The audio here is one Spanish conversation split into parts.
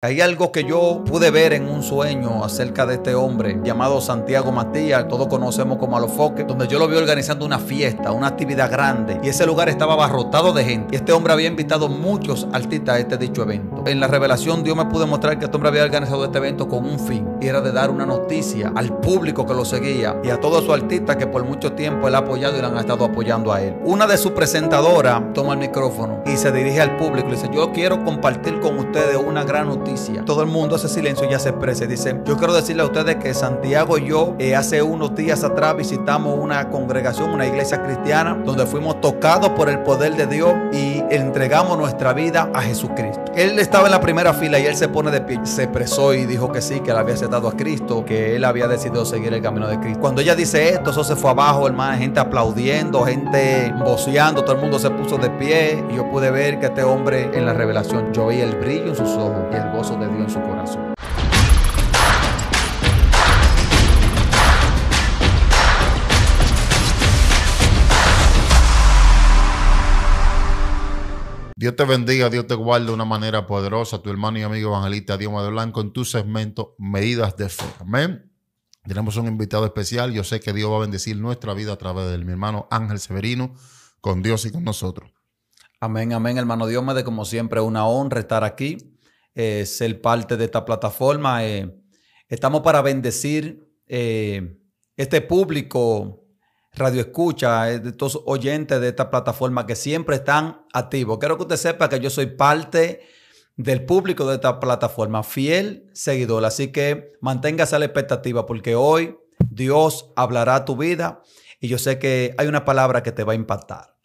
Hay algo que yo pude ver en un sueño acerca de este hombre llamado Santiago Matías, todos conocemos como Alofoque, donde yo lo vi organizando una fiesta, una actividad grande, y ese lugar estaba abarrotado de gente. Y este hombre había invitado muchos artistas a este dicho evento. En la revelación Dios me pudo mostrar que este hombre había organizado este evento con un fin, y era de dar una noticia al público que lo seguía y a todos sus artistas que por mucho tiempo él ha apoyado y le han estado apoyando a él. Una de sus presentadoras toma el micrófono y se dirige al público y dice, yo quiero compartir con ustedes una gran noticia todo el mundo hace silencio y ya se expresa. Dice, yo quiero decirle a ustedes que Santiago y yo eh, hace unos días atrás visitamos una congregación, una iglesia cristiana, donde fuimos tocados por el poder de Dios y entregamos nuestra vida a Jesucristo. Él estaba en la primera fila y él se pone de pie, se expresó y dijo que sí, que él había aceptado a Cristo, que él había decidido seguir el camino de Cristo. Cuando ella dice esto, eso se fue abajo, hermano, gente aplaudiendo, gente voceando, todo el mundo se puso de pie y yo pude ver que este hombre en la revelación, yo vi el brillo en sus ojos y el de Dios en su corazón. Dios te bendiga, Dios te guarde de una manera poderosa. Tu hermano y amigo evangelista Dioma de Blanco en tu segmento Medidas de Fe. Amén. Tenemos un invitado especial. Yo sé que Dios va a bendecir nuestra vida a través de Mi hermano Ángel Severino, con Dios y con nosotros. Amén, amén, hermano Dios me de como siempre una honra estar aquí eh, ser parte de esta plataforma. Eh, estamos para bendecir eh, este público radio escucha, estos oyentes de esta plataforma que siempre están activos. Quiero que usted sepa que yo soy parte del público de esta plataforma, fiel seguidor. Así que manténgase a la expectativa porque hoy Dios hablará a tu vida y yo sé que hay una palabra que te va a impactar.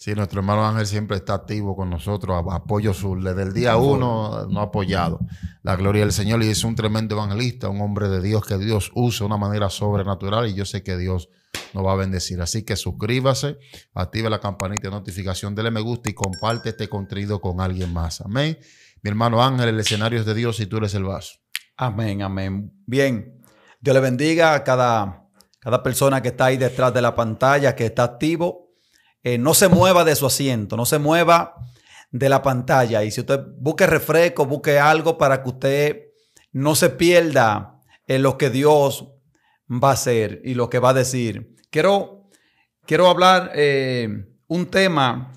Sí, nuestro hermano Ángel siempre está activo con nosotros, apoyo su... desde el día uno no ha apoyado. La gloria del Señor y es un tremendo evangelista, un hombre de Dios que Dios usa de una manera sobrenatural y yo sé que Dios nos va a bendecir. Así que suscríbase, active la campanita de notificación, dele me gusta y comparte este contenido con alguien más. Amén. Mi hermano Ángel, el escenario es de Dios y tú eres el vaso. Amén, amén. Bien, Dios le bendiga a cada, cada persona que está ahí detrás de la pantalla, que está activo eh, no se mueva de su asiento, no se mueva de la pantalla. Y si usted busque refresco, busque algo para que usted no se pierda en lo que Dios va a hacer y lo que va a decir. Quiero, quiero hablar eh, un tema,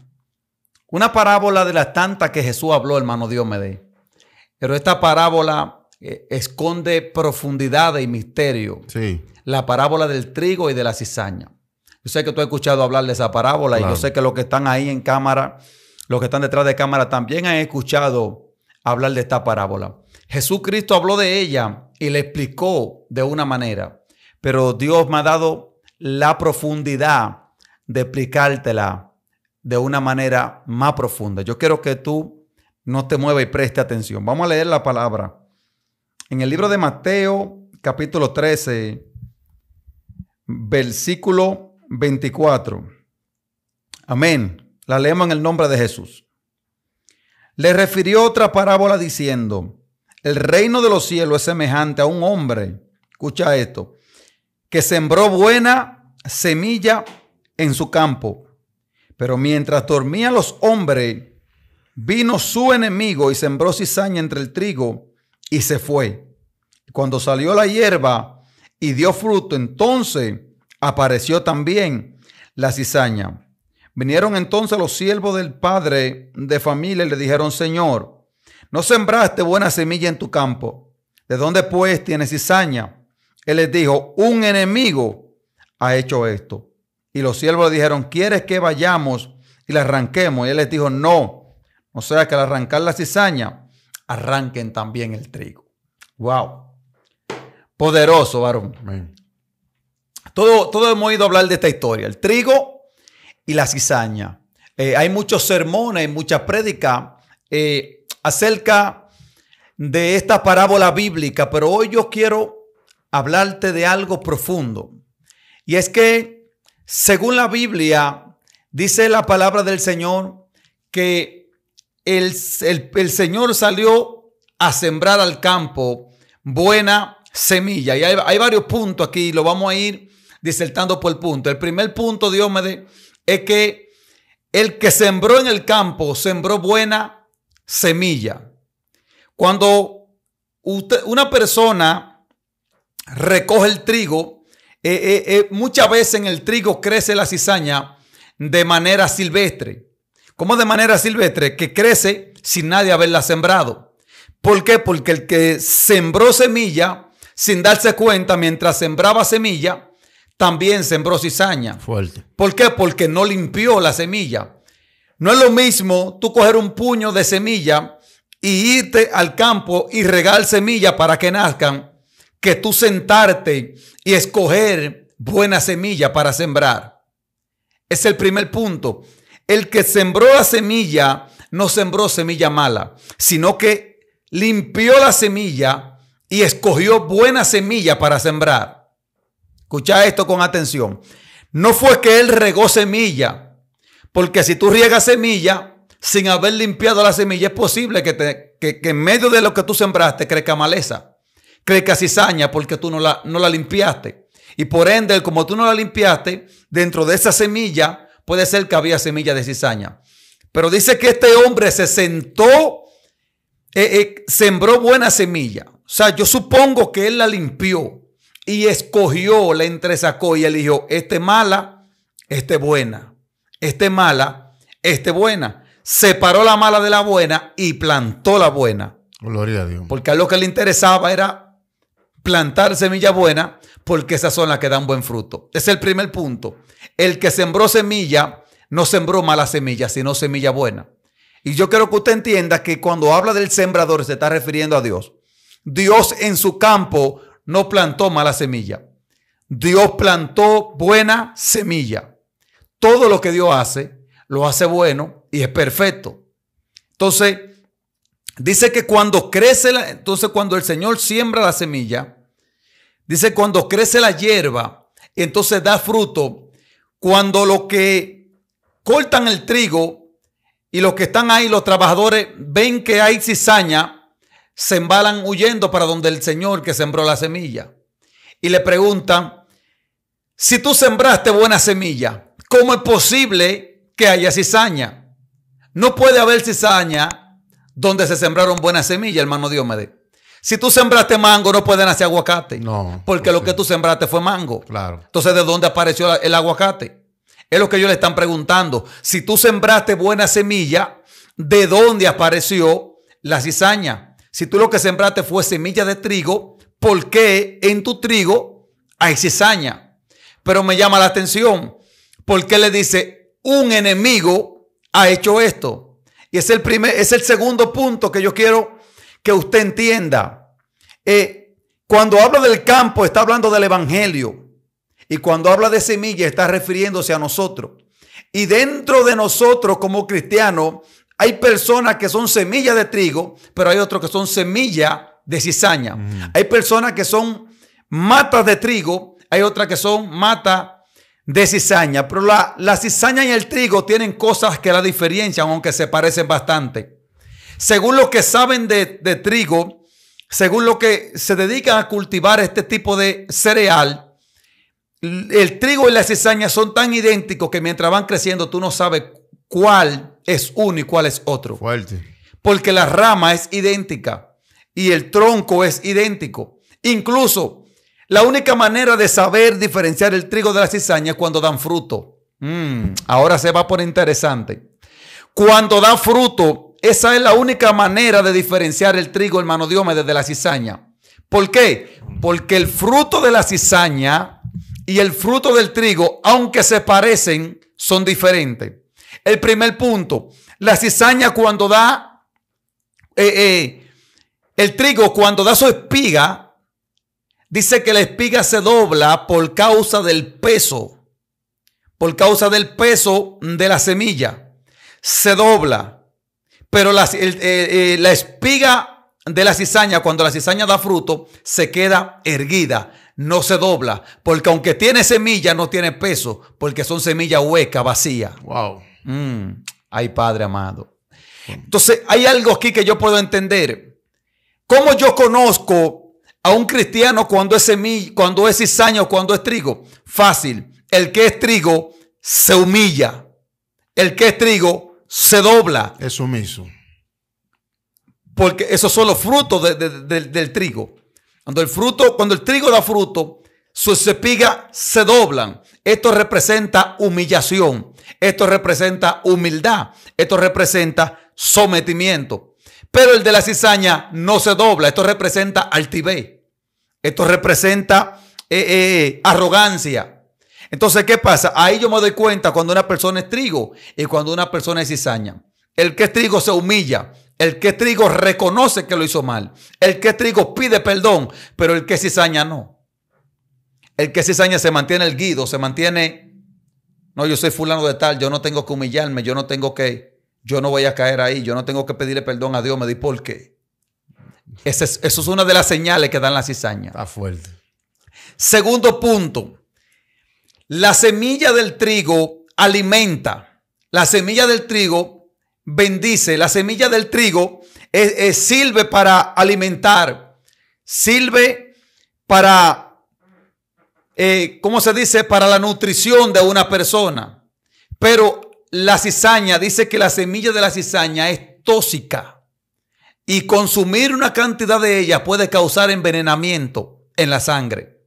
una parábola de las tantas que Jesús habló, hermano Dios me dé. Pero esta parábola eh, esconde profundidad y misterio. Sí. La parábola del trigo y de la cizaña. Yo sé que tú has escuchado hablar de esa parábola y yo sé que los que están ahí en cámara, los que están detrás de cámara también han escuchado hablar de esta parábola. Jesucristo habló de ella y le explicó de una manera, pero Dios me ha dado la profundidad de explicártela de una manera más profunda. Yo quiero que tú no te muevas y preste atención. Vamos a leer la palabra. En el libro de Mateo, capítulo 13, versículo 24. Amén. La leemos en el nombre de Jesús. Le refirió otra parábola diciendo, el reino de los cielos es semejante a un hombre, escucha esto, que sembró buena semilla en su campo. Pero mientras dormían los hombres, vino su enemigo y sembró cizaña entre el trigo y se fue. Cuando salió la hierba y dio fruto, entonces apareció también la cizaña. Vinieron entonces los siervos del padre de familia y le dijeron, Señor, no sembraste buena semilla en tu campo. ¿De dónde pues tienes cizaña? Él les dijo, un enemigo ha hecho esto. Y los siervos le dijeron, ¿quieres que vayamos y la arranquemos? Y él les dijo, no. O sea que al arrancar la cizaña, arranquen también el trigo. Wow. Poderoso, varón. Todo, todo hemos oído hablar de esta historia, el trigo y la cizaña. Eh, hay muchos sermones, muchas prédicas eh, acerca de esta parábola bíblica, pero hoy yo quiero hablarte de algo profundo. Y es que, según la Biblia, dice la palabra del Señor que el, Señor salió a sembrar al campo buena semilla. Y hay, hay varios puntos aquí, lo vamos a ir disertando por el punto. El primer punto, Diómedes, es que el que sembró en el campo sembró buena semilla. Cuando una persona recoge el trigo, eh, eh, eh, muchas veces en el trigo crece la cizaña de manera silvestre. ¿Cómo de manera silvestre? Que crece sin nadie haberla sembrado. ¿Por qué? Porque el que sembró semilla, sin darse cuenta, mientras sembraba semilla, también sembró cizaña. Fuerte. ¿Por qué? Porque no limpió la semilla. No es lo mismo tú coger un puño de semilla y irte al campo y regar semilla para que nazcan, que tú sentarte y escoger buena semilla para sembrar. Es el primer punto. El que sembró la semilla no sembró semilla mala, sino que limpió la semilla y escogió buena semilla para sembrar. Escucha esto con atención. No fue que él regó semilla, porque si tú riegas semilla sin haber limpiado la semilla, es posible que, en medio de lo que tú sembraste crezca maleza, crezca cizaña porque tú no la, no la limpiaste. Y por ende, como tú no la limpiaste, dentro de esa semilla puede ser que había semilla de cizaña. Pero dice que este hombre se sentó, y eh, eh, sembró buena semilla. O sea, yo supongo que él la limpió y escogió, la entresacó y eligió, este mala, este buena, este mala, este buena. Separó la mala de la buena y plantó la buena. Gloria a Dios. Porque a lo que le interesaba era plantar semilla buena, porque esas son las que dan buen fruto. Es el primer punto. El que sembró semilla, no sembró mala semilla, sino semilla buena. Y yo quiero que usted entienda que cuando habla del sembrador se está refiriendo a Dios. Dios en su campo no plantó mala semilla. Dios plantó buena semilla. Todo lo que Dios hace, lo hace bueno y es perfecto. Entonces, dice que cuando crece, entonces cuando el Señor siembra la semilla, dice cuando crece la hierba, entonces da fruto. Cuando lo que cortan el trigo y los que están ahí, los trabajadores, ven que hay cizaña, se embalan huyendo para donde el Señor que sembró la semilla. Y le preguntan, si tú sembraste buena semilla, ¿cómo es posible que haya cizaña? No puede haber cizaña donde se sembraron buenas semillas, hermano Diomedes. Si tú sembraste mango, no pueden hacer aguacate. No. Porque lo que tú sembraste fue mango. Claro. Entonces, ¿de dónde apareció el aguacate? Es lo que ellos le están preguntando. Si tú sembraste buena semilla, ¿de dónde apareció la cizaña? Si tú lo que sembraste fue semilla de trigo, ¿por qué en tu trigo hay cizaña? Pero me llama la atención, porque le dice, un enemigo ha hecho esto. Y es el, primer, es el segundo punto que yo quiero que usted entienda. Eh, cuando habla del campo, está hablando del Evangelio. Y cuando habla de semilla, está refiriéndose a nosotros. Y dentro de nosotros como cristianos hay personas que son semillas de trigo, pero hay otros que son semillas de cizaña. Hay personas que son matas de trigo, hay otras que son matas de cizaña. Pero la, cizaña y el trigo tienen cosas que la diferencian, aunque se parecen bastante. Según lo que saben de, de trigo, según lo que se dedican a cultivar este tipo de cereal, el trigo y la cizaña son tan idénticos que mientras van creciendo tú no sabes cuál es uno y cuál es otro. Fuerte. Porque la rama es idéntica y el tronco es idéntico. Incluso la única manera de saber diferenciar el trigo de la cizaña es cuando dan fruto. Mm, ahora se va por interesante. Cuando da fruto, esa es la única manera de diferenciar el trigo, hermano manodíome de la cizaña. ¿Por qué? Porque el fruto de la cizaña y el fruto del trigo, aunque se parecen, son diferentes. El primer punto, la cizaña cuando da, eh, eh, el trigo cuando da su espiga, dice que la espiga se dobla por causa del peso, por causa del peso de la semilla. Se dobla, pero la, eh, la espiga de la cizaña, cuando la cizaña da fruto, se queda erguida no se dobla, porque aunque tiene semilla, no tiene peso, porque son semillas huecas, vacías. Wow. Mm, ay, Padre amado. Entonces, hay algo aquí que yo puedo entender. ¿Cómo yo conozco a un cristiano cuando es semilla, cuando es cizaña o cuando es trigo? Fácil. El que es trigo se humilla. El que es trigo se dobla. Es sumiso. Porque esos son los frutos del, del trigo. Cuando el fruto, cuando el trigo da fruto, sus espigas se doblan. Esto representa humillación, esto representa humildad, esto representa sometimiento. Pero el de la cizaña no se dobla, esto representa altivez, esto representa eh, eh, arrogancia. Entonces, ¿qué pasa? Ahí yo me doy cuenta cuando una persona es trigo y cuando una persona es cizaña. El que es trigo se humilla, el que es trigo reconoce que lo hizo mal, el que es trigo pide perdón, pero el que es cizaña no. El que cizaña se mantiene el guido, se mantiene, no, yo soy fulano de tal, yo no tengo que humillarme, yo no tengo que, yo no voy a caer ahí, yo no tengo que pedirle perdón a Dios, me di por qué. Ese es, eso es una de las señales que dan las cizañas Está fuerte. Segundo punto, la semilla del trigo alimenta, la semilla del trigo bendice, la semilla del trigo sirve para alimentar, sirve para eh, ¿cómo se dice? Para la nutrición de una persona. Pero la cizaña, dice que la semilla de la cizaña es tóxica y consumir una cantidad de ella puede causar envenenamiento en la sangre.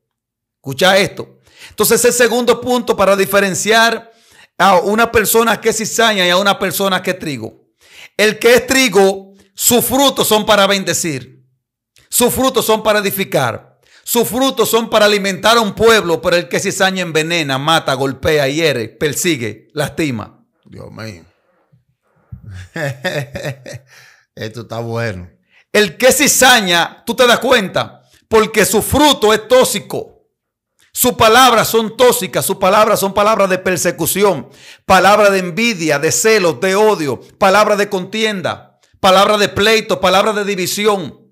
Escucha esto. Entonces, el segundo punto para diferenciar a una persona que es cizaña y a una persona que es trigo. El que es trigo, sus frutos son para bendecir. Sus frutos son para edificar. Sus frutos son para alimentar a un pueblo, pero el que cizaña envenena, mata, golpea, hiere, persigue, lastima. Dios mío. Esto está bueno. El que cizaña, tú te das cuenta, porque su fruto es tóxico. Sus palabras son tóxicas, sus palabras son palabras de persecución, palabras de envidia, de celos, de odio, palabras de contienda, palabras de pleito, palabras de división.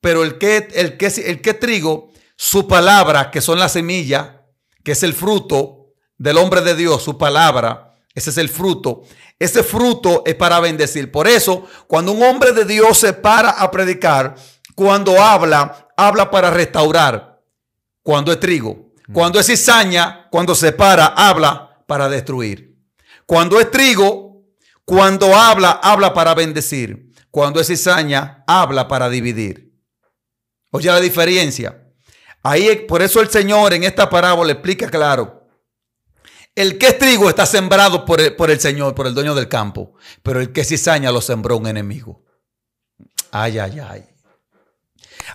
Pero el que, el que, el que trigo, su palabra, que son las semillas, que es el fruto del hombre de Dios, su palabra, ese es el fruto. Ese fruto es para bendecir. Por eso, cuando un hombre de Dios se para a predicar, cuando habla, habla para restaurar. Cuando es trigo. Mm. Cuando es cizaña, cuando se para, habla para destruir. Cuando es trigo, cuando habla, habla para bendecir. Cuando es cizaña, habla para dividir. Oye la diferencia. Ahí, por eso el Señor en esta parábola explica claro. El que es trigo está sembrado por el, Señor, por el dueño del campo. Pero el que es cizaña lo sembró un enemigo. Ay, ay, ay.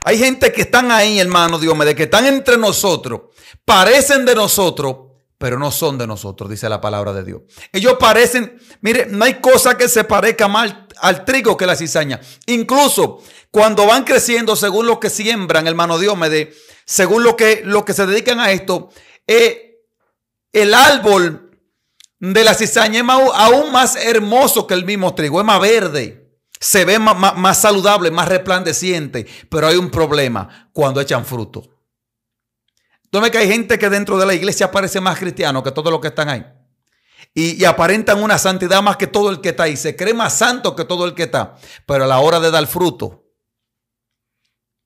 Hay gente que están ahí, hermano Dios, de que están entre nosotros, parecen de nosotros, pero no son de nosotros, dice la palabra de Dios. Ellos parecen, mire, no hay cosa que se parezca más al, trigo que la cizaña. Incluso cuando van creciendo, según lo que siembran, hermano Dios según lo que, lo que se dedican a esto, eh, el árbol de la cizaña es aún más hermoso que el mismo trigo, es más verde. Se ve más, más saludable, más resplandeciente, pero hay un problema cuando echan fruto que hay gente que dentro de la iglesia parece más cristiano que todos los que están ahí. Y, aparentan una santidad más que todo el que está ahí. Se cree más santo que todo el que está. Pero a la hora de dar fruto,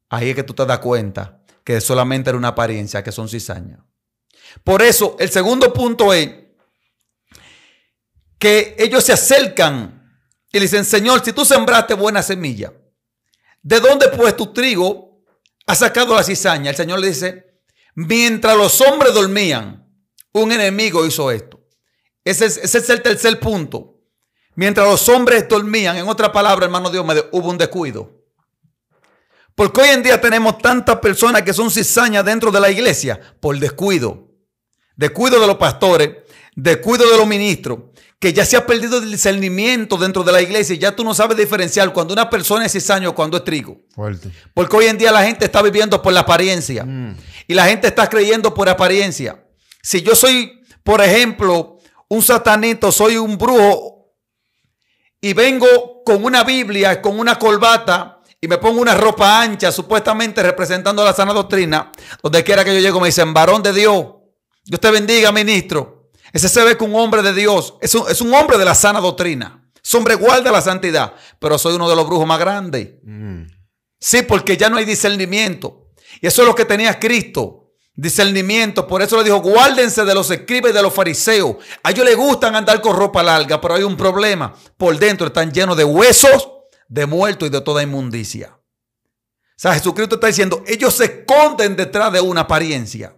ahí es que tú te das cuenta que solamente era una apariencia, que son cizañas. Por eso, el segundo punto es que ellos se acercan y le dicen, Señor, si tú sembraste buena semilla, ¿de dónde pues tu trigo ha sacado la cizaña? El Señor le dice, Mientras los hombres dormían, un enemigo hizo esto. Ese es, el tercer punto. Mientras los hombres dormían, en otra palabra, hermano Dios, hubo un descuido. Porque hoy en día tenemos tantas personas que son cizañas dentro de la iglesia por descuido. Descuido de los pastores, descuido de los ministros, que ya se ha perdido el discernimiento dentro de la iglesia, y ya tú no sabes diferenciar cuando una persona es cizaño o cuando es trigo. Porque hoy en día la gente está viviendo por la apariencia mm. y la gente está creyendo por apariencia. Si yo soy, por ejemplo, un satanito, soy un brujo y vengo con una Biblia, con una corbata, y me pongo una ropa ancha, supuestamente representando la sana doctrina, donde quiera que yo llego me dicen, varón de Dios, Dios te bendiga, ministro. Ese se ve que un hombre de Dios es un, es un hombre de la sana doctrina. Ese hombre guarda la santidad, pero soy uno de los brujos más grandes. Mm. Sí, porque ya no hay discernimiento. Y eso es lo que tenía Cristo. Discernimiento, por eso le dijo, guárdense de los escribas y de los fariseos. A ellos les gustan andar con ropa larga, pero hay un problema. Por dentro están llenos de huesos, de muertos y de toda inmundicia. O sea, Jesucristo está diciendo, ellos se esconden detrás de una apariencia.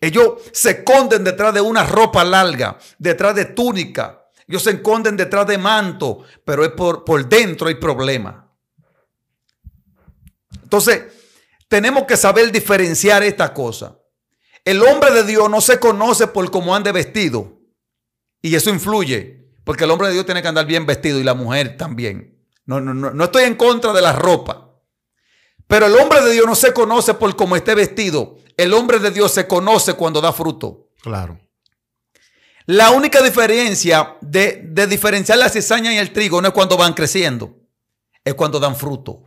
Ellos se esconden detrás de una ropa larga, detrás de túnica. Ellos se esconden detrás de manto, pero es por, por dentro hay problema. Entonces, tenemos que saber diferenciar esta cosa. El hombre de Dios no se conoce por cómo ande vestido. Y eso influye, porque el hombre de Dios tiene que andar bien vestido y la mujer también. No, no, no estoy en contra de la ropa. Pero el hombre de Dios no se conoce por cómo esté vestido. El hombre de Dios se conoce cuando da fruto. Claro. La única diferencia de, diferenciar la cizaña y el trigo no es cuando van creciendo, es cuando dan fruto.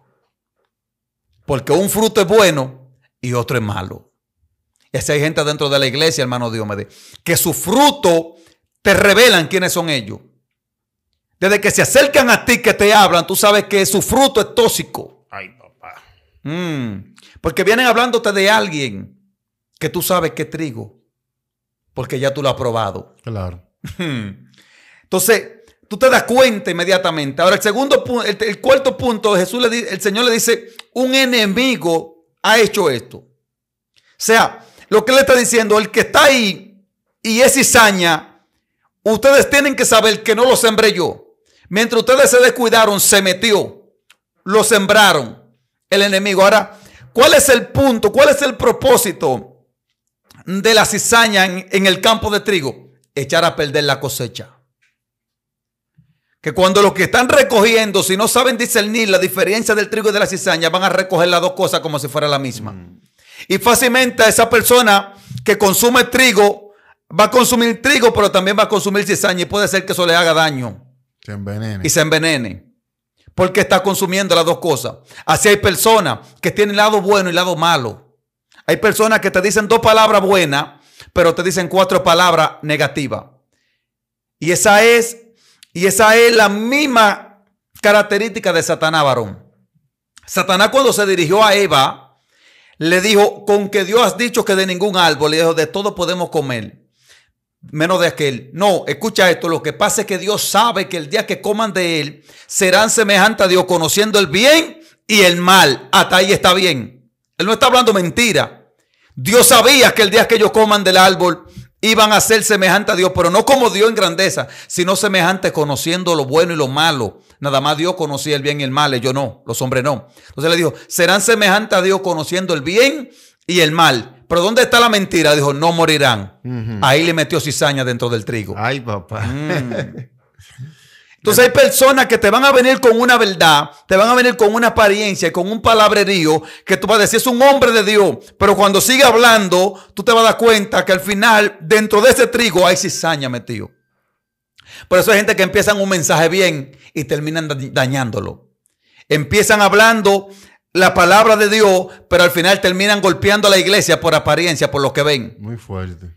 Porque un fruto es bueno y otro es malo. Esa así hay gente dentro de la iglesia, hermano Diómedes, que su fruto te revelan quiénes son ellos. Desde que se acercan a ti, que te hablan, tú sabes que su fruto es tóxico. Ay, papá. Mm. porque vienen hablándote de alguien que tú sabes que trigo, porque ya tú lo has probado. Claro. Hmm. Entonces, tú te das cuenta inmediatamente. Ahora, el segundo punto el cuarto punto, Jesús le dice: el Señor le dice, un enemigo ha hecho esto. O sea, lo que le está diciendo, el que está ahí y es cizaña, ustedes tienen que saber que no lo sembré yo. Mientras ustedes se descuidaron, se metió, lo sembraron el enemigo. Ahora, ¿cuál es el punto? ¿Cuál es el propósito? de la cizaña en, el campo de trigo, echar a perder la cosecha. Que cuando los que están recogiendo, si no saben discernir la diferencia del trigo y de la cizaña, van a recoger las dos cosas como si fuera la misma. Mm. Y fácilmente esa persona que consume trigo, va a consumir trigo, pero también va a consumir cizaña y puede ser que eso le haga daño. Se envenene. Y se envenene. Porque está consumiendo las dos cosas. Así hay personas que tienen lado bueno y lado malo. Hay personas que te dicen dos palabras buenas, pero te dicen cuatro palabras negativas. Y esa es, y esa es la misma característica de Satanás, varón. Satanás cuando se dirigió a Eva, le dijo, con que Dios has dicho que de ningún árbol, le dijo, de todo podemos comer menos de aquel. No, escucha esto, lo que pasa es que Dios sabe que el día que coman de él serán semejantes a Dios, conociendo el bien y el mal. Hasta ahí está bien. Él no está hablando mentira. Dios sabía que el día que ellos coman del árbol iban a ser semejantes a Dios, pero no como Dios en grandeza, sino semejantes conociendo lo bueno y lo malo. Nada más Dios conocía el bien y el mal, ellos no, los hombres no. Entonces le dijo, serán semejantes a Dios conociendo el bien y el mal. Pero ¿dónde está la mentira? Dijo, no morirán. Ahí le metió cizaña dentro del trigo. Ay, papá. Mm. Entonces hay personas que te van a venir con una verdad, te van a venir con una apariencia, con un palabrerío, que tú vas a decir es un hombre de Dios, pero cuando sigue hablando, tú te vas a dar cuenta que al final, dentro de ese trigo, hay cizaña metido. Por eso hay gente que empiezan un mensaje bien y terminan dañándolo. Empiezan hablando la palabra de Dios, pero al final terminan golpeando a la iglesia por apariencia, por lo que ven. Muy fuerte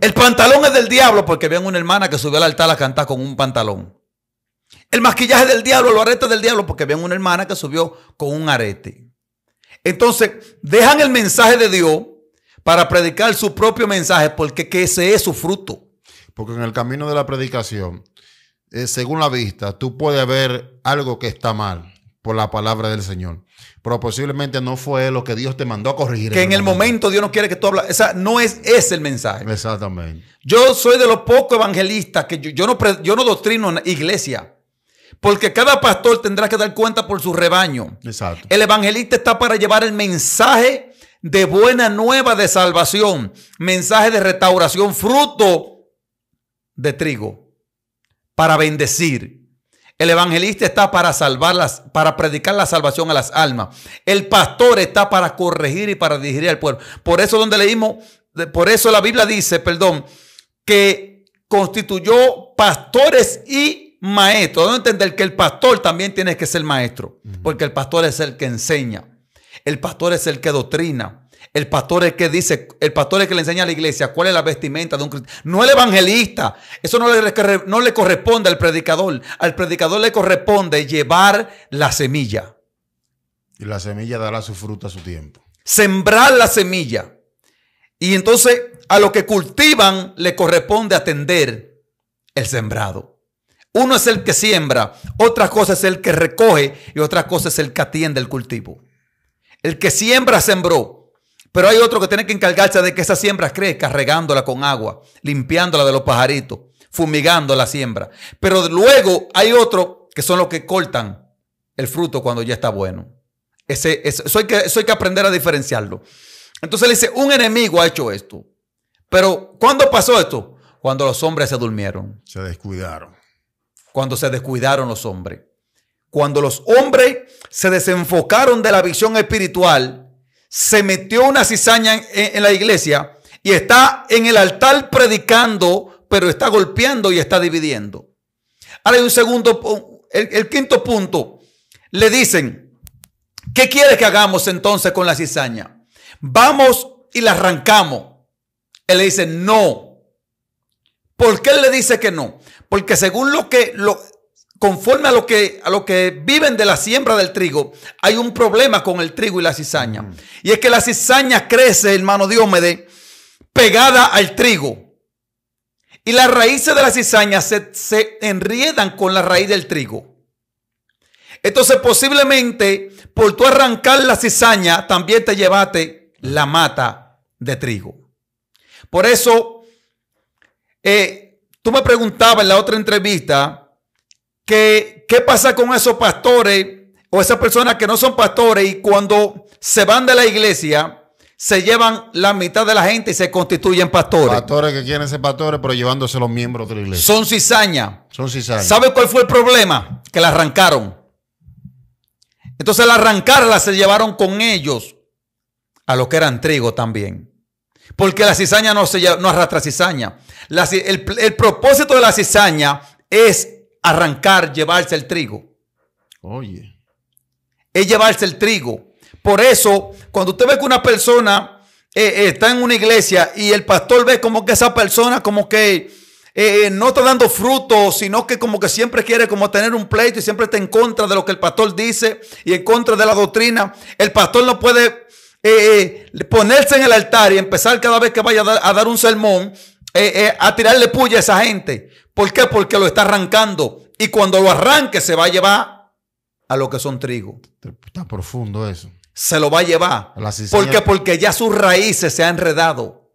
el pantalón es del diablo porque vean una hermana que subió al altar a cantar con un pantalón. El maquillaje del diablo, los aretes del diablo porque vean una hermana que subió con un arete. Entonces, dejan el mensaje de Dios para predicar su propio mensaje porque ese es su fruto. Porque en el camino de la predicación, eh, según la vista, tú puedes ver algo que está mal por la palabra del Señor. Pero posiblemente no fue lo que Dios te mandó a corregir. Que en el momento. Dios no quiere que tú hables. no es ese el mensaje. Exactamente. Yo soy de los pocos evangelistas que yo, no, yo no doctrino en iglesia. Porque cada pastor tendrá que dar cuenta por su rebaño. Exacto. El evangelista está para llevar el mensaje de buena nueva de salvación, mensaje de restauración, fruto de trigo, para bendecir el evangelista está para salvarlas, para predicar la salvación a las almas. El pastor está para corregir y para dirigir al pueblo. Por eso donde leímos, por eso la Biblia dice, perdón, que constituyó pastores y maestros. No entender que el pastor también tiene que ser maestro, porque el pastor es el que enseña. El pastor es el que doctrina. El pastor es que dice, el pastor es que le enseña a la iglesia cuál es la vestimenta de un cristiano. No el evangelista. Eso no le, no le corresponde al predicador. Al predicador le corresponde llevar la semilla. Y la semilla dará su fruta a su tiempo. Sembrar la semilla. Y entonces a lo que cultivan le corresponde atender el sembrado. Uno es el que siembra, otra cosa es el que recoge y otra cosa es el que atiende el cultivo. El que siembra, sembró. Pero hay otro que tiene que encargarse de que esa siembra crezca, regándola con agua, limpiándola de los pajaritos, fumigando la siembra. Pero luego hay otro que son los que cortan el fruto cuando ya está bueno. eso, hay que, eso que aprender a diferenciarlo. Entonces le dice, un enemigo ha hecho esto. Pero ¿cuándo pasó esto? Cuando los hombres se durmieron. Se descuidaron. Cuando se descuidaron los hombres. Cuando los hombres se desenfocaron de la visión espiritual se metió una cizaña en, la iglesia y está en el altar predicando, pero está golpeando y está dividiendo. Ahora hay un segundo, el, quinto punto. Le dicen, ¿qué quieres que hagamos entonces con la cizaña? Vamos y la arrancamos. Él le dice, no. ¿Por qué él le dice que no? Porque según lo que, lo, conforme a lo que, a lo que viven de la siembra del trigo, hay un problema con el trigo y la cizaña. Y es que la cizaña crece, hermano Diómede, pegada al trigo. Y las raíces de la cizaña se, enriedan con la raíz del trigo. Entonces posiblemente por tú arrancar la cizaña también te llevaste la mata de trigo. Por eso, eh, tú me preguntabas en la otra entrevista, qué pasa con esos pastores o esas personas que no son pastores y cuando se van de la iglesia, se llevan la mitad de la gente y se constituyen pastores. Pastores que quieren ser pastores, pero llevándose los miembros de la iglesia. Son cizaña. Son cizaña. ¿Sabe cuál fue el problema? Que la arrancaron. Entonces, al arrancarla, se llevaron con ellos a lo que eran trigo también. Porque la cizaña no, se, no arrastra cizaña. el, el propósito de la cizaña es arrancar, llevarse el trigo. Oye. Es llevarse el trigo. Por eso, cuando usted ve que una persona eh, eh, está en una iglesia y el pastor ve como que esa persona como que eh, no está dando fruto, sino que como que siempre quiere como tener un pleito y siempre está en contra de lo que el pastor dice y en contra de la doctrina, el pastor no puede ponerse en el altar y empezar cada vez que vaya a dar, a dar un sermón a tirarle puya a esa gente. ¿Por qué? Porque lo está arrancando. Y cuando lo arranque se va a llevar a lo que son trigo. Está profundo eso. Se lo va a llevar. ¿Por qué? Porque ya sus raíces se han enredado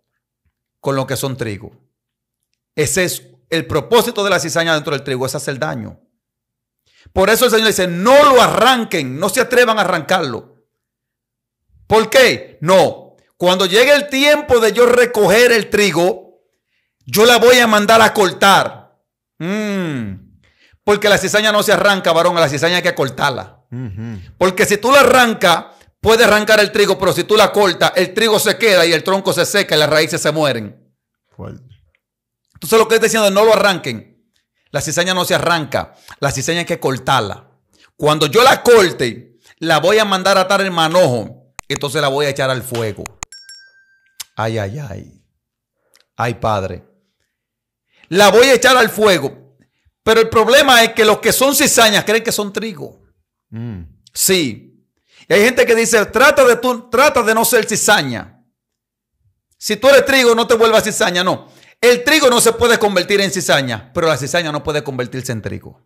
con lo que son trigo. Ese es el propósito de la cizaña dentro del trigo, es hacer daño. Por eso el Señor dice, no lo arranquen, no se atrevan a arrancarlo. ¿Por qué? No. Cuando llegue el tiempo de yo recoger el trigo, yo la voy a mandar a cortar. Mm. Porque la cizaña no se arranca, varón, a la cizaña hay que cortarla. Porque si tú la arrancas, puedes arrancar el trigo, pero si tú la cortas, el trigo se queda y el tronco se seca y las raíces se mueren. Entonces lo que estoy diciendo no lo arranquen. La cizaña no se arranca, la cizaña hay que cortarla. Cuando yo la corte, la voy a mandar a atar el manojo, entonces la voy a echar al fuego. Ay, ay, ay. Ay, Padre la voy a echar al fuego. Pero el problema es que los que son cizañas creen que son trigo. Mm. Sí. Y hay gente que dice, trata de, trata de no ser cizaña. Si tú eres trigo, no te vuelvas cizaña. No. El trigo no se puede convertir en cizaña, pero la cizaña no puede convertirse en trigo.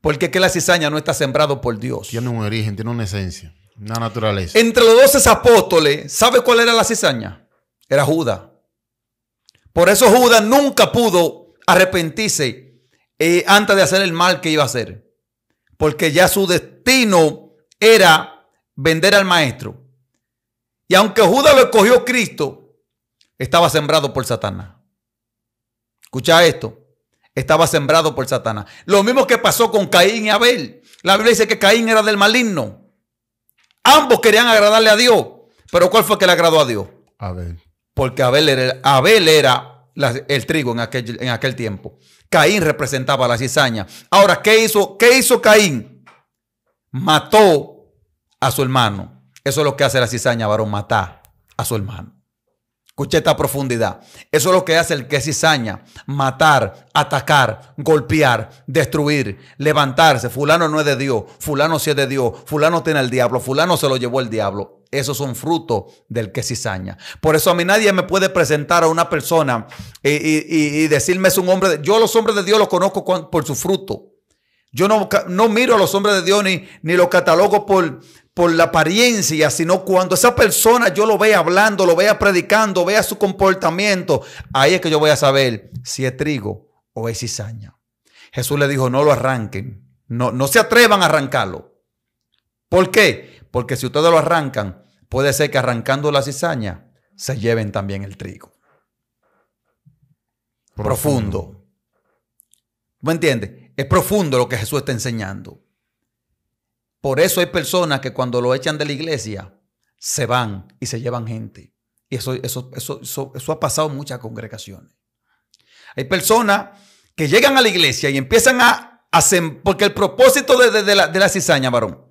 Porque que la cizaña no está sembrado por Dios. Tiene un origen, tiene una esencia, una naturaleza. Entre los doce apóstoles, ¿sabe cuál era la cizaña? Era Judas. Por eso Judas nunca pudo arrepentirse eh, antes de hacer el mal que iba a hacer. Porque ya su destino era vender al maestro. Y aunque Judas lo escogió Cristo, estaba sembrado por Satanás. Escucha esto. Estaba sembrado por Satanás. Lo mismo que pasó con Caín y Abel. La Biblia dice que Caín era del maligno. Ambos querían agradarle a Dios. Pero ¿cuál fue que le agradó a Dios? Abel porque Abel era, el trigo en aquel, tiempo. Caín representaba la cizaña. Ahora, ¿qué hizo, ¿qué hizo Caín? Mató a su hermano. Eso es lo que hace la cizaña, varón, matar a su hermano. Escuché esta profundidad. Eso es lo que hace el que cizaña. Matar, atacar, golpear, destruir, levantarse. Fulano no es de Dios. Fulano sí es de Dios. Fulano tiene al diablo. Fulano se lo llevó el diablo esos son fruto del que cizaña. Por eso a mí nadie me puede presentar a una persona y, decirme es un hombre. yo los hombres de Dios los conozco por su fruto. Yo no, no, miro a los hombres de Dios ni, ni los catalogo por, por la apariencia, sino cuando esa persona yo lo vea hablando, lo vea predicando, vea su comportamiento, ahí es que yo voy a saber si es trigo o es cizaña. Jesús le dijo, no lo arranquen, no, no se atrevan a arrancarlo. ¿Por qué? Porque si ustedes lo arrancan, puede ser que arrancando la cizaña se lleven también el trigo. Profundo. ¿Me entiendes? Es profundo lo que Jesús está enseñando. Por eso hay personas que cuando lo echan de la iglesia, se van y se llevan gente. Y eso, eso, ha pasado en muchas congregaciones. Hay personas que llegan a la iglesia y empiezan a hacer, porque el propósito de la cizaña, varón,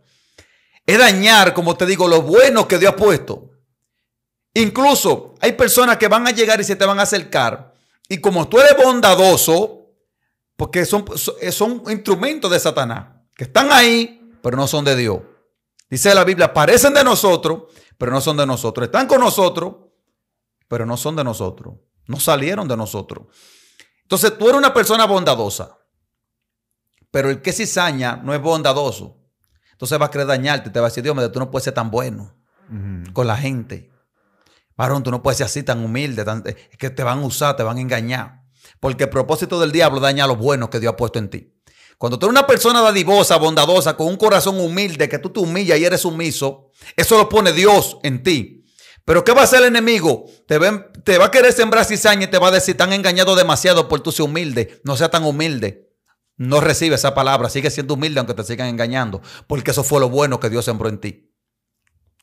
es dañar, como te digo, lo bueno que Dios ha puesto. Incluso hay personas que van a llegar y se te van a acercar. Y como tú eres bondadoso, porque son, son instrumentos de Satanás, que están ahí, pero no son de Dios. Dice la Biblia, parecen de nosotros, pero no son de nosotros. Están con nosotros, pero no son de nosotros. No salieron de nosotros. Entonces tú eres una persona bondadosa, pero el que cizaña no es bondadoso. Entonces va a querer dañarte, te va a decir, Dios, tú no puedes ser tan bueno con la gente. Varón, tú no puedes ser así tan humilde, eh, es que te van a usar, te van a engañar. Porque el propósito del diablo daña a los buenos que Dios ha puesto en ti. Cuando tú eres una persona dadivosa, bondadosa, con un corazón humilde, que tú te humillas y eres sumiso, eso lo pone Dios en ti. Pero ¿qué va a hacer el enemigo? Te, va a em, querer sembrar cizaña y te va a decir, tan engañado demasiado por tú ser humilde, no sea tan humilde. No recibe esa palabra, sigue siendo humilde aunque te sigan engañando, porque eso fue lo bueno que Dios sembró en ti.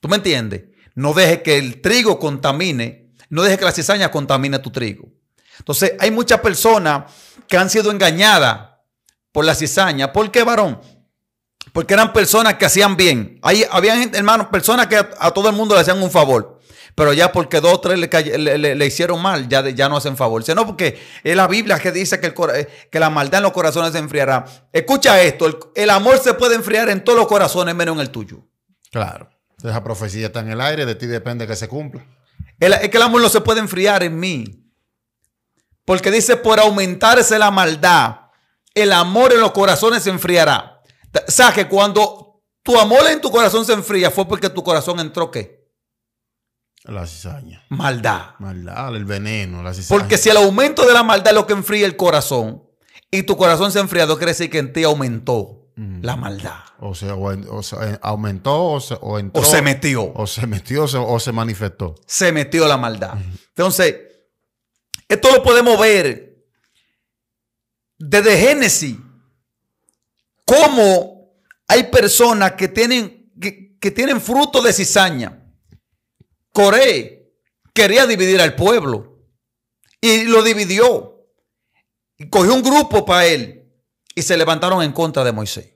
¿Tú me entiendes? No deje que el trigo contamine, no deje que la cizaña contamine tu trigo. Entonces, hay muchas personas que han sido engañadas por la cizaña. ¿Por qué, varón? Porque eran personas que hacían bien. Ahí habían, hermanos, personas que a todo el mundo le hacían un favor pero ya porque dos o tres le, hicieron mal, ya, ya no hacen favor. Sino porque es la Biblia que dice que, eh, que la maldad en los corazones se enfriará. Escucha esto, el, amor se puede enfriar en todos los corazones menos en el tuyo. Claro, esa profecía está en el aire, de ti depende que se cumpla. es que el amor no se puede enfriar en mí. Porque dice, por aumentarse la maldad, el amor en los corazones se enfriará. Sabes que cuando tu amor en tu corazón se enfría fue porque tu corazón entró qué? La cizaña. Maldad. Maldad, el veneno, la Porque si el aumento de la maldad es lo que enfría el corazón y tu corazón se ha enfriado, quiere decir que en ti aumentó mm. la maldad. O sea, eh, aumentó o se, metió. O se metió o se manifestó. Se metió la maldad. Entonces, esto lo podemos ver desde Génesis. Cómo hay personas que tienen, que tienen fruto de cizaña Coré quería dividir al pueblo y lo dividió. Y cogió un grupo para él y se levantaron en contra de Moisés.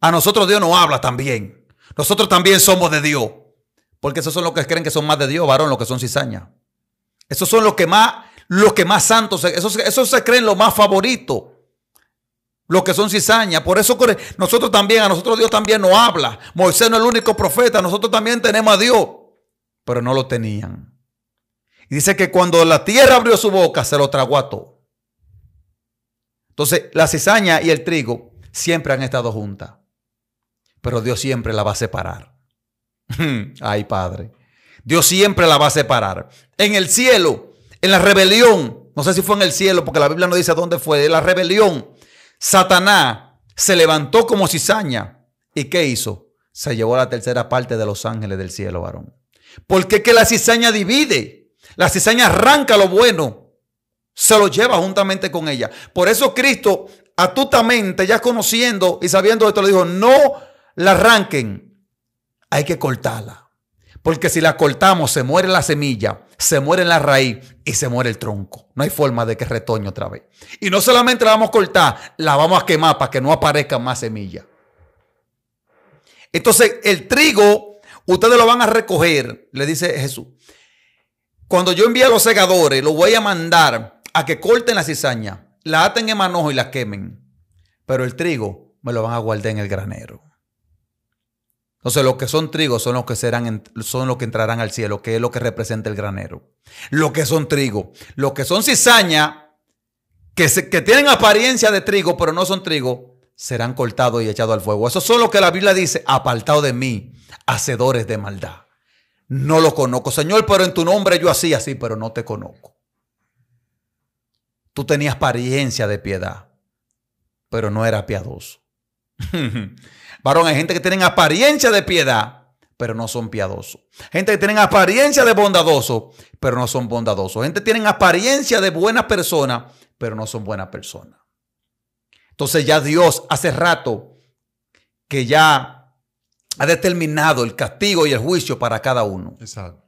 A nosotros Dios nos habla también. Nosotros también somos de Dios. Porque esos son los que creen que son más de Dios, varón, los que son cizaña. Esos son los que más, los que más santos, esos se creen los más favoritos lo que son cizaña. Por eso nosotros también, a nosotros Dios también nos habla. Moisés no es el único profeta, nosotros también tenemos a Dios, pero no lo tenían. Y dice que cuando la tierra abrió su boca, se lo tragó a todo. Entonces, la cizaña y el trigo siempre han estado juntas, pero Dios siempre la va a separar. Ay, Padre. Dios siempre la va a separar. En el cielo, en la rebelión, no sé si fue en el cielo, porque la Biblia no dice dónde fue, en la rebelión, Satanás se levantó como cizaña. ¿Y qué hizo? Se llevó a la tercera parte de los ángeles del cielo, varón. Porque qué? que la cizaña divide. La cizaña arranca lo bueno. Se lo lleva juntamente con ella. Por eso Cristo, atutamente, ya conociendo y sabiendo esto, le dijo, no la arranquen. Hay que cortarla. Porque si la cortamos, se muere la semilla, se muere la raíz y se muere el tronco. No hay forma de que retoñe otra vez. Y no solamente la vamos a cortar, la vamos a quemar para que no aparezca más semilla. Entonces, el trigo, ustedes lo van a recoger, le dice Jesús. Cuando yo envíe a los segadores, los voy a mandar a que corten la cizaña, la aten en manojo y la quemen. Pero el trigo me lo van a guardar en el granero. Entonces, los que son trigo son los que serán, son los que entrarán al cielo, que es lo que representa el granero. Los que son trigo, los que son cizaña, que, que tienen apariencia de trigo, pero no son trigo, serán cortados y echados al fuego. Eso son lo que la Biblia dice, apartado de mí, hacedores de maldad. No lo conozco, Señor, pero en tu nombre yo así, así, pero no te conozco. Tú tenías apariencia de piedad, pero no era piadoso. Varón, hay gente que tienen apariencia de piedad, pero no son piadosos. Gente que tienen apariencia de bondadoso, pero no son bondadosos. Gente que tienen apariencia de buena persona, pero no son buena persona. Entonces ya Dios hace rato que ya ha determinado el castigo y el juicio para cada uno. Exacto.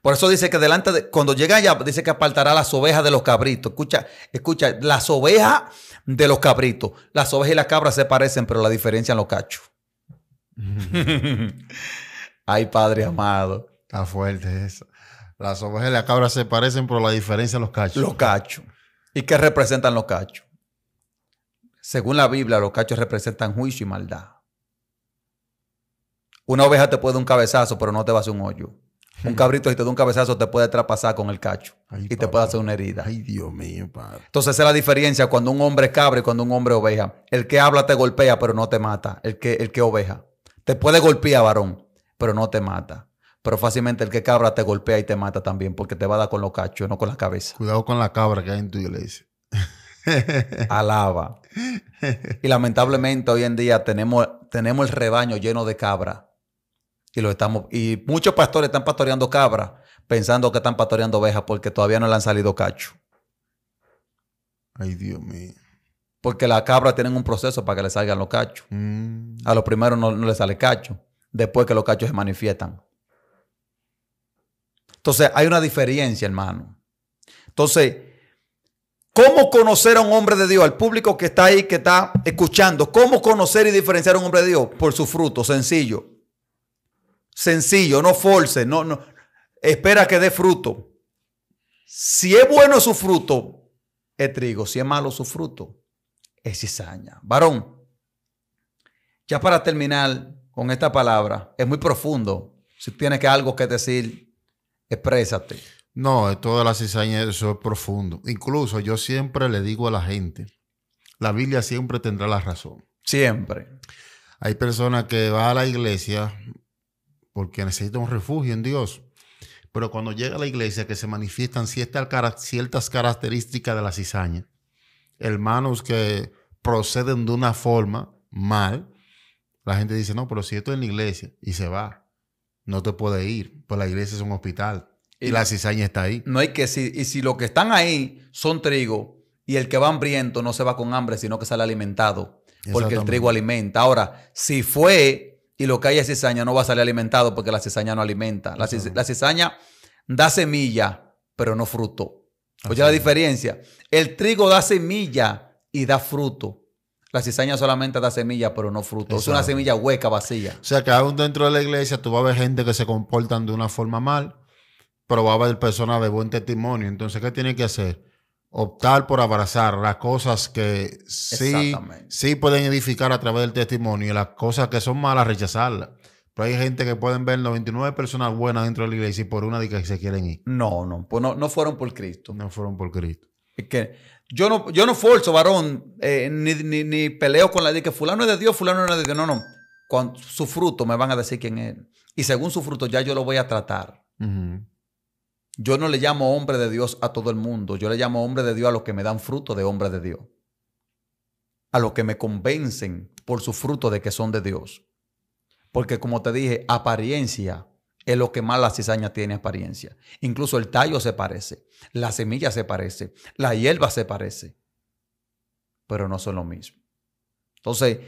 Por eso dice que delante de, cuando llega ya dice que apartará las ovejas de los cabritos. Escucha, escucha, las ovejas de los cabritos. Las ovejas y las cabras se parecen, pero la diferencia en los cachos. Ay, Padre amado. Está fuerte eso. Las ovejas y las cabras se parecen, pero la diferencia los cachos. Los cachos. ¿Y qué representan los cachos? Según la Biblia, los cachos representan juicio y maldad. Una oveja te puede dar un cabezazo, pero no te va a hacer un hoyo. Un cabrito, si te da un cabezazo, te puede traspasar con el cacho y te puede hacer una herida. Ay, Dios mío, padre. Entonces, esa es la diferencia cuando un hombre es cabra y cuando un hombre oveja. El que habla te golpea, pero no te mata. El que, el que oveja. Te puede golpear, varón, pero no te mata. Pero fácilmente el que cabra te golpea y te mata también, porque te va a dar con los cachos, no con la cabeza. Cuidado con la cabra que hay en tu iglesia. Alaba. Y lamentablemente hoy en día tenemos, tenemos el rebaño lleno de cabra. Y, estamos, y muchos pastores están pastoreando cabra, pensando que están pastoreando ovejas porque todavía no le han salido cachos. Ay, Dios mío. Porque las cabras tienen un proceso para que le salgan los cachos. Mm. A los primeros no, les le sale cacho. Después que los cachos se manifiestan. Entonces, hay una diferencia, hermano. Entonces, ¿cómo conocer a un hombre de Dios? Al público que está ahí, que está escuchando. ¿Cómo conocer y diferenciar a un hombre de Dios? Por su fruto, sencillo. Sencillo, no force, no, no. Espera que dé fruto. Si es bueno su fruto, es trigo. Si es malo su fruto, es cizaña. Varón, ya para terminar con esta palabra, es muy profundo. Si tienes que algo que decir, exprésate. No, toda la cizaña eso es profundo. Incluso yo siempre le digo a la gente, la Biblia siempre tendrá la razón. Siempre. Hay personas que van a la iglesia porque necesitan un refugio en Dios. Pero cuando llega a la iglesia que se manifiestan ciertas características de la cizaña, hermanos que proceden de una forma mal, la gente dice, no, pero si esto es en la iglesia, y se va. No te puede ir, pues la iglesia es un hospital. Y, la cizaña está ahí. No hay que y si lo que están ahí son trigo, y el que va hambriento no se va con hambre, sino que sale alimentado, porque el trigo alimenta. Ahora, si fue y lo que hay es cizaña, no va a salir alimentado porque la cizaña no alimenta. La, cizaña da semilla, pero no fruto. Oye la diferencia. El trigo da semilla y da fruto. La cizaña solamente da semilla, pero no fruto. Es una semilla hueca, vacía. O sea que aún dentro de la iglesia tú vas a ver gente que se comportan de una forma mal, pero va a haber personas de buen testimonio. Entonces, ¿qué tiene que hacer? Optar por abrazar las cosas que sí, sí pueden edificar a través del testimonio y las cosas que son malas, rechazarlas. Pero hay gente que pueden ver 99 personas buenas dentro de la iglesia y por una de que se quieren ir. No, no, pues no, no fueron por Cristo. No fueron por Cristo. Es que yo no, yo no forzo, varón, eh, ni, peleo con la de que fulano es de Dios, fulano no es de Dios. No, no. Con su fruto me van a decir quién es. Y según su fruto ya yo lo voy a tratar. Yo no le llamo hombre de Dios a todo el mundo. Yo le llamo hombre de Dios a los que me dan fruto de hombre de Dios. A los que me convencen por su fruto de que son de Dios. Porque como te dije, apariencia es lo que más la cizaña tiene apariencia. Incluso el tallo se parece, la semilla se parece, la hierba se parece, pero no son lo mismo. Entonces,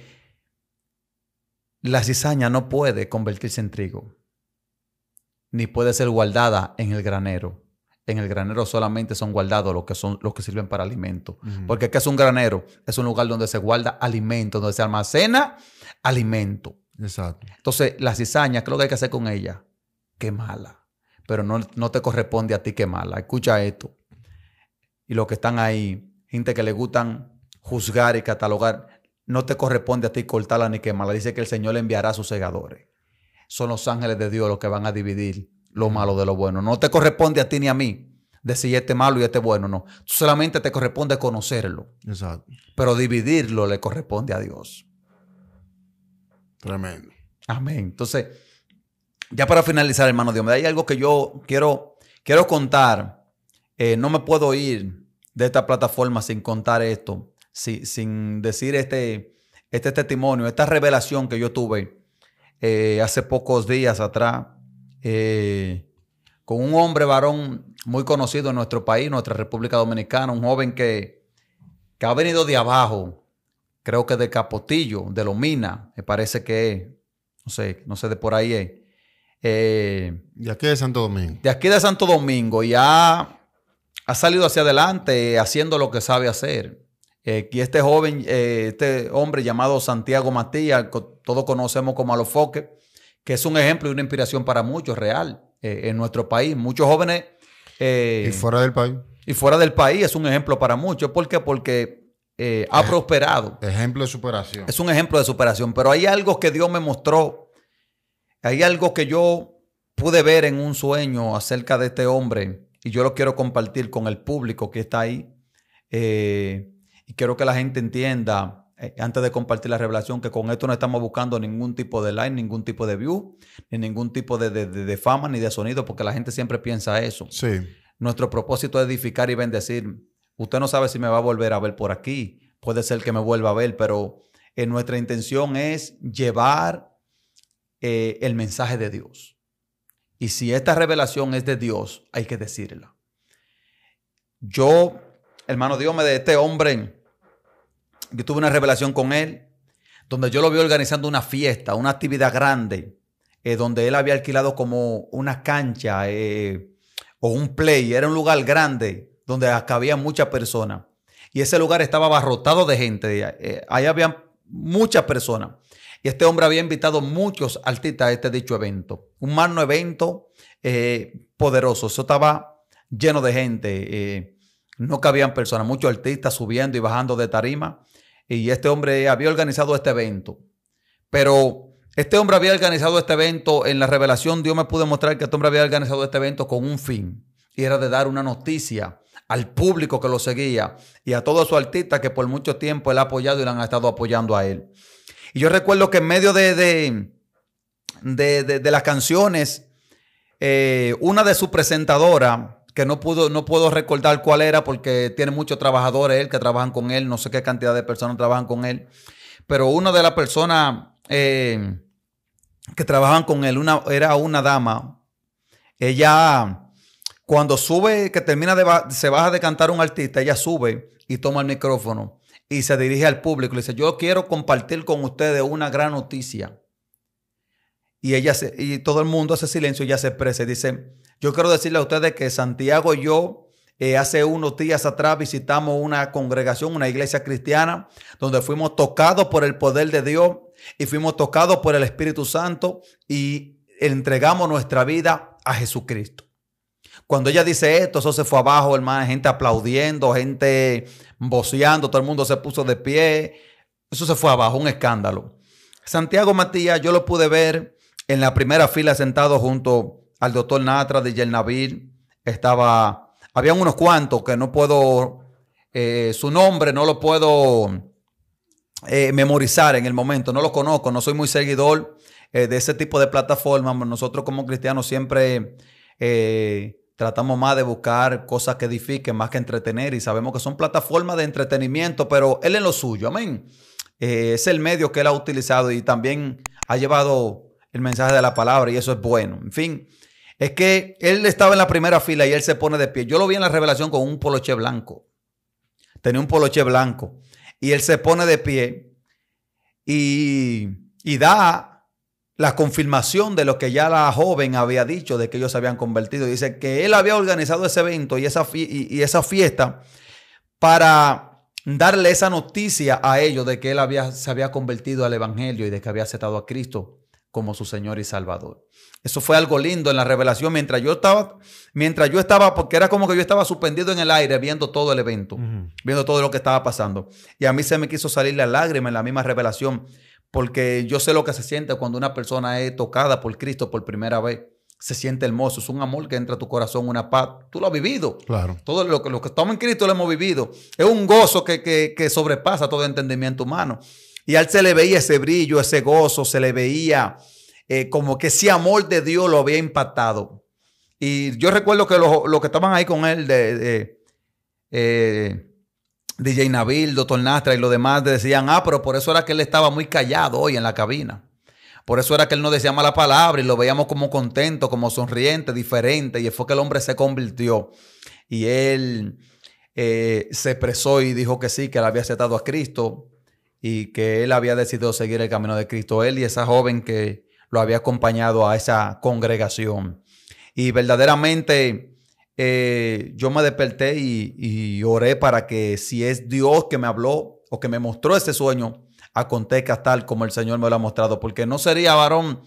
la cizaña no puede convertirse en trigo, ni puede ser guardada en el granero. En el granero solamente son guardados los que, son, los que sirven para alimento. Porque ¿qué es un granero? Es un lugar donde se guarda alimento, donde se almacena alimento. Exacto. Entonces, la cizaña, ¿qué es lo que hay que hacer con ella? mala Pero no, te corresponde a ti quemarla. Escucha esto. Y los que están ahí, gente que le gustan juzgar y catalogar, no te corresponde a ti cortarla ni quemarla. Dice que el Señor le enviará a sus segadores. Son los ángeles de Dios los que van a dividir lo malo de lo bueno. No te corresponde a ti ni a mí decir este malo y este bueno, no. Solamente te corresponde conocerlo. Exacto. Pero dividirlo le corresponde a Dios. Tremendo. amén. Entonces, ya para finalizar, hermano Dios, hay algo que yo quiero, quiero contar. Eh, no me puedo ir de esta plataforma sin contar esto, sin decir este, este testimonio, esta revelación que yo tuve eh, hace pocos días atrás eh, con un hombre varón muy conocido en nuestro país, nuestra República Dominicana, un joven que, que ha venido de abajo, creo que de Capotillo, de Lomina, me parece que es, no sé, no sé de por ahí es. Eh, de aquí de Santo Domingo. De aquí de Santo Domingo y ha, salido hacia adelante eh, haciendo lo que sabe hacer. Eh, y este joven, este hombre llamado Santiago Matías, todos conocemos como Alofoque, que es un ejemplo y una inspiración para muchos, real, en nuestro país. Muchos jóvenes. y fuera del país. Y fuera del país es un ejemplo para muchos. ¿Por qué? Porque eh, ha prosperado. Ejemplo de superación. Es un ejemplo de superación, pero hay algo que Dios me mostró, hay algo que yo pude ver en un sueño acerca de este hombre y yo lo quiero compartir con el público que está ahí. Eh, y quiero que la gente entienda, eh, antes de compartir la revelación, que con esto no estamos buscando ningún tipo de like, ningún tipo de view, ni ningún tipo de, de fama ni de sonido, porque la gente siempre piensa eso. Sí. Nuestro propósito es edificar y bendecir Usted no sabe si me va a volver a ver por aquí, puede ser que me vuelva a ver, pero eh, nuestra intención es llevar eh, el mensaje de Dios. Y si esta revelación es de Dios, hay que decirla. Yo, hermano Dios, me de este hombre, yo tuve una revelación con él, donde yo lo vi organizando una fiesta, una actividad grande, eh, donde él había alquilado como una cancha o un play, era un lugar grande donde había muchas personas. Y ese lugar estaba abarrotado de gente. Eh, ahí había muchas personas. Y este hombre había invitado muchos artistas a este dicho evento. Un magno evento eh, poderoso. Eso estaba lleno de gente. Eh, no cabían personas, muchos artistas subiendo y bajando de tarima. Y este hombre había organizado este evento. Pero este hombre había organizado este evento. En la revelación Dios me pudo mostrar que este hombre había organizado este evento con un fin. Y era de dar una noticia al público que lo seguía y a todos sus artistas que por mucho tiempo él ha apoyado y le han estado apoyando a él. Y yo recuerdo que en medio de, de, las canciones, eh, una de sus presentadoras, que no, pudo, no puedo recordar cuál era porque tiene muchos trabajadores él que trabajan con él, no sé qué cantidad de personas trabajan con él, pero una de las personas eh, que trabajan con él una, era una dama. Ella cuando sube, que termina de, se baja de cantar un artista, ella sube y toma el micrófono y se dirige al público y dice, yo quiero compartir con ustedes una gran noticia. Y, ella y todo el mundo hace silencio y ya se expresa dice, yo quiero decirle a ustedes que Santiago y yo eh, hace unos días atrás visitamos una congregación, una iglesia cristiana, donde fuimos tocados por el poder de Dios y fuimos tocados por el Espíritu Santo y entregamos nuestra vida a Jesucristo. Cuando ella dice esto, eso se fue abajo, hermano, gente aplaudiendo, gente voceando, todo el mundo se puso de pie. Eso se fue abajo, un escándalo. Santiago Matías, yo lo pude ver en la primera fila sentado junto al doctor Natra de Yelnavil, Estaba, Había unos cuantos que no puedo, eh, su nombre no lo puedo eh, memorizar en el momento, no lo conozco, no soy muy seguidor eh, de ese tipo de plataformas. Nosotros como cristianos siempre tratamos más de buscar cosas que edifiquen más que entretener y sabemos que son plataformas de entretenimiento, pero él en lo suyo, amén. Eh, es el medio que él ha utilizado y también ha llevado el mensaje de la palabra y eso es bueno. En fin, es que él estaba en la primera fila y él se pone de pie. Yo lo vi en la revelación con un poloche blanco. Tenía un poloche blanco y él se pone de pie y, y da la confirmación de lo que ya la joven había dicho de que ellos se habían convertido. Dice que él había organizado ese evento y esa, fiesta para darle esa noticia a ellos de que él había, se había convertido al Evangelio y de que había aceptado a Cristo como su Señor y Salvador. Eso fue algo lindo en la revelación mientras yo estaba, mientras yo estaba, porque era como que yo estaba suspendido en el aire viendo todo el evento, viendo todo lo que estaba pasando. Y a mí se me quiso salir la lágrima en la misma revelación porque yo sé lo que se siente cuando una persona es tocada por Cristo por primera vez. Se siente hermoso, es un amor que entra a tu corazón, una paz. Tú lo has vivido. Claro. Todo lo que, lo que estamos en Cristo lo hemos vivido. Es un gozo que, que, sobrepasa todo entendimiento humano. Y a él se le veía ese brillo, ese gozo, se le veía eh, como que ese amor de Dios lo había impactado. Y yo recuerdo que los, que estaban ahí con él, de, de eh, DJ Nabil, Doctor Nastra y los demás decían, ah, pero por eso era que él estaba muy callado hoy en la cabina. Por eso era que él no decía mala palabra y lo veíamos como contento, como sonriente, diferente. Y fue que el hombre se convirtió. Y él eh, se expresó y dijo que sí, que él había aceptado a Cristo y que él había decidido seguir el camino de Cristo. Él y esa joven que lo había acompañado a esa congregación. Y verdaderamente eh, yo me desperté y, oré para que si es Dios que me habló o que me mostró ese sueño, acontezca tal como el Señor me lo ha mostrado, porque no sería varón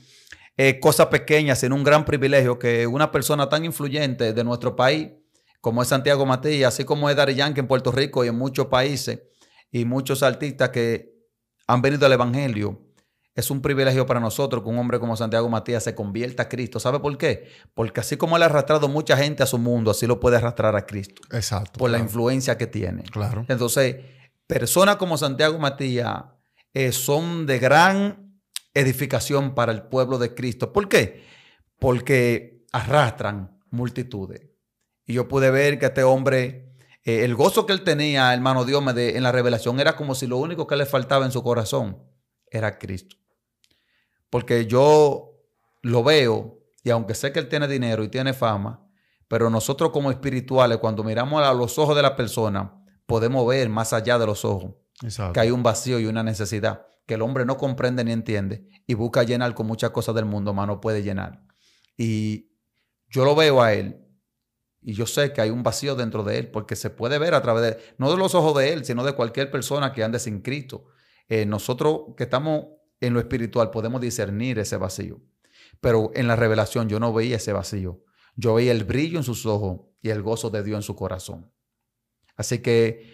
eh, cosa pequeña, sino un gran privilegio que una persona tan influyente de nuestro país como es Santiago Matías, así como es Dari Yankee en Puerto Rico y en muchos países, y muchos artistas que han venido al Evangelio, es un privilegio para nosotros que un hombre como Santiago Matías se convierta a Cristo. ¿Sabe por qué? Porque así como él ha arrastrado mucha gente a su mundo, así lo puede arrastrar a Cristo. Exacto. Por la influencia que tiene. Claro. Entonces, personas como Santiago Matías eh, son de gran edificación para el pueblo de Cristo. ¿Por qué? Porque arrastran multitudes. Y yo pude ver que este hombre, eh, el gozo que él tenía, hermano Dios, en la revelación, era como si lo único que le faltaba en su corazón era Cristo. Porque yo lo veo y aunque sé que él tiene dinero y tiene fama, pero nosotros como espirituales, cuando miramos a los ojos de la persona, podemos ver más allá de los ojos. Que hay un vacío y una necesidad que el hombre no comprende ni entiende y busca llenar con muchas cosas del mundo, pero no puede llenar. Y yo lo veo a él y yo sé que hay un vacío dentro de él porque se puede ver a través de, no de los ojos de él, sino de cualquier persona que ande sin Cristo. Eh, nosotros que estamos en lo espiritual podemos discernir ese vacío. Pero en la revelación yo no veía ese vacío. Yo veía el brillo en sus ojos y el gozo de Dios en su corazón. Así que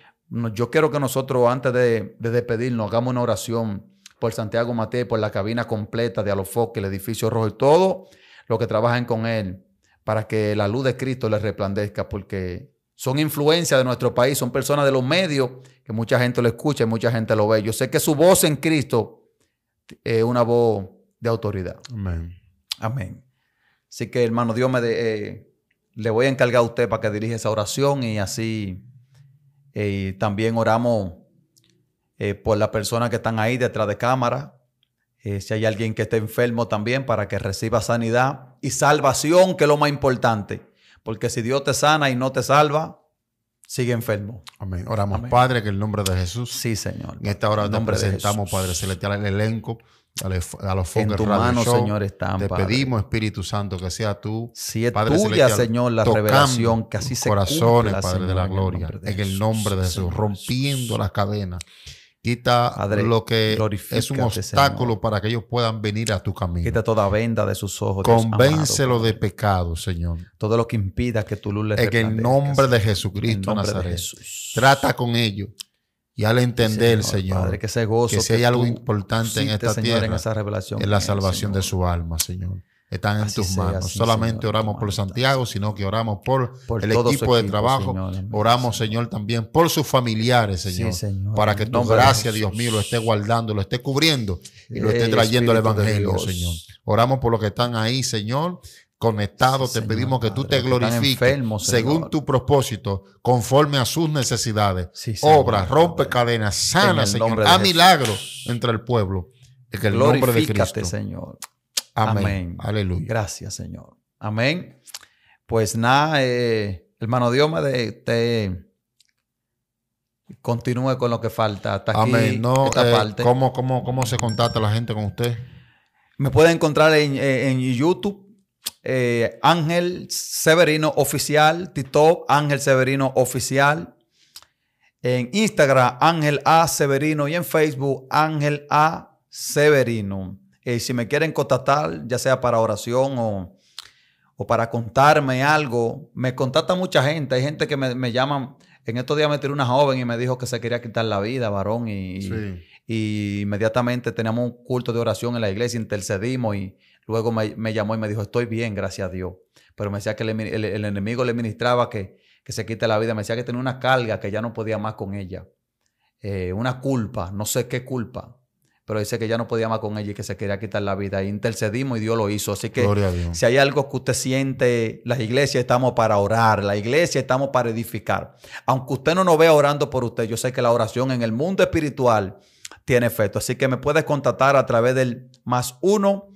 yo quiero que nosotros antes de, despedirnos hagamos una oración por Santiago Mateo, por la cabina completa de Alofoque, el edificio rojo y todo lo que trabajan con él para que la luz de Cristo les resplandezca porque son influencia de nuestro país, son personas de los medios que mucha gente lo escucha y mucha gente lo ve. Yo sé que su voz en Cristo eh, una voz de autoridad. Amén. Amén. Así que, hermano, Dios me eh, le voy a encargar a usted para que dirija esa oración y así eh, también oramos por las personas que están ahí detrás de cámara. si hay alguien que esté enfermo también, para que reciba sanidad y salvación, que es lo más importante. Porque si Dios te sana y no te salva, sigue enfermo. Amén. Oramos, Padre, que el nombre de Jesús. Sí, Señor. En esta hora nos presentamos, Padre Celestial, el elenco, a los focos en mano, Señor, Te pedimos, Espíritu Santo, que sea tú. Si es padre tuya, Señor, la revelación, que así se Padre de la gloria, en el nombre de Jesús, rompiendo las cadenas Quita lo que es un obstáculo para que ellos puedan venir a tu camino. Quita toda venda de sus ojos. Convéncelo de pecado, Señor. Todo lo que impida que tu luz les En el nombre de Jesucristo Nazaret. Trata con ellos. Y al entender, Señor, Padre, que, ese gozo si hay algo importante en esta tierra, en revelación, es la salvación de su alma, Señor están en tus manos. Solamente oramos por Santiago, sino que oramos por, el equipo, de trabajo. oramos, Señor, también por sus familiares, Señor. para que tu gracia, Dios mío, lo esté guardando, lo esté cubriendo y lo esté eh, trayendo al Evangelio, Señor. Oramos por los que están ahí, Señor conectados, te pedimos que tú te glorifiques según tu propósito, conforme a sus necesidades. Obra, rompe cadenas, sana, Señor. A milagros entre el pueblo. En el nombre de Cristo. Señor. Amén. Aleluya. Gracias, Señor. Amén. Pues nada, eh, hermano Dios de, te continúe con lo que falta hasta aquí. Eh, ¿cómo, se contacta la gente con usted? Me puede encontrar en, eh, YouTube. Ángel Severino Oficial, TikTok Ángel Severino Oficial, en Instagram Ángel A Severino y en Facebook Ángel A Severino. Eh, si me quieren contactar, ya sea para oración o, para contarme algo, me contacta mucha gente. Hay gente que me, me llama. En estos días me tiró una joven y me dijo que se quería quitar la vida, varón. Y, inmediatamente teníamos un culto de oración en la iglesia, intercedimos y luego me, llamó y me dijo, estoy bien, gracias a Dios. Pero me decía que el, enemigo le ministraba que, se quite la vida. Me decía que tenía una carga que ya no podía más con ella. Eh, una culpa, no sé qué culpa pero dice que ya no podía más con ella y que se quería quitar la vida. E intercedimos y Dios lo hizo. Así que si hay algo que usted siente, las iglesias estamos para orar, la iglesia estamos para edificar. Aunque usted no nos vea orando por usted, yo sé que la oración en el mundo espiritual tiene efecto. Así que me puedes contactar a través del más uno.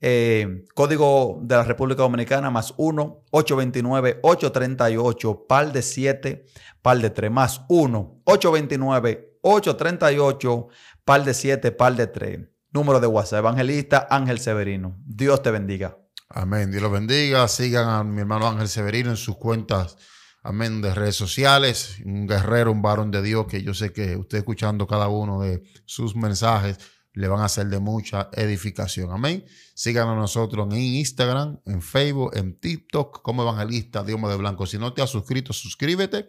Eh, código de la República Dominicana más uno, 829 838 pal de 7 pal de 3 más uno, 829 838 Pal de 7, pal de 3. Número de WhatsApp, Evangelista Ángel Severino. Dios te bendiga. Amén. Dios los bendiga. Sigan a mi hermano Ángel Severino en sus cuentas, amén, de redes sociales. Un guerrero, un varón de Dios que yo sé que usted escuchando cada uno de sus mensajes le van a ser de mucha edificación. Amén. a nosotros en Instagram, en Facebook, en TikTok como evangelista Dios de Blanco. Si no te has suscrito, suscríbete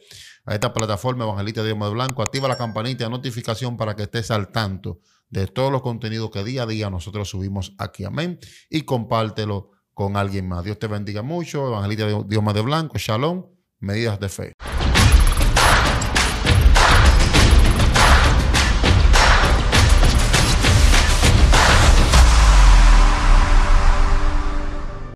a esta plataforma Evangelista Dios de Blanco. Activa la campanita de notificación para que estés al tanto de todos los contenidos que día a día nosotros subimos aquí. Amén. Y compártelo con alguien más. Dios te bendiga mucho. Evangelista Dios de Blanco. Shalom. Medidas de fe.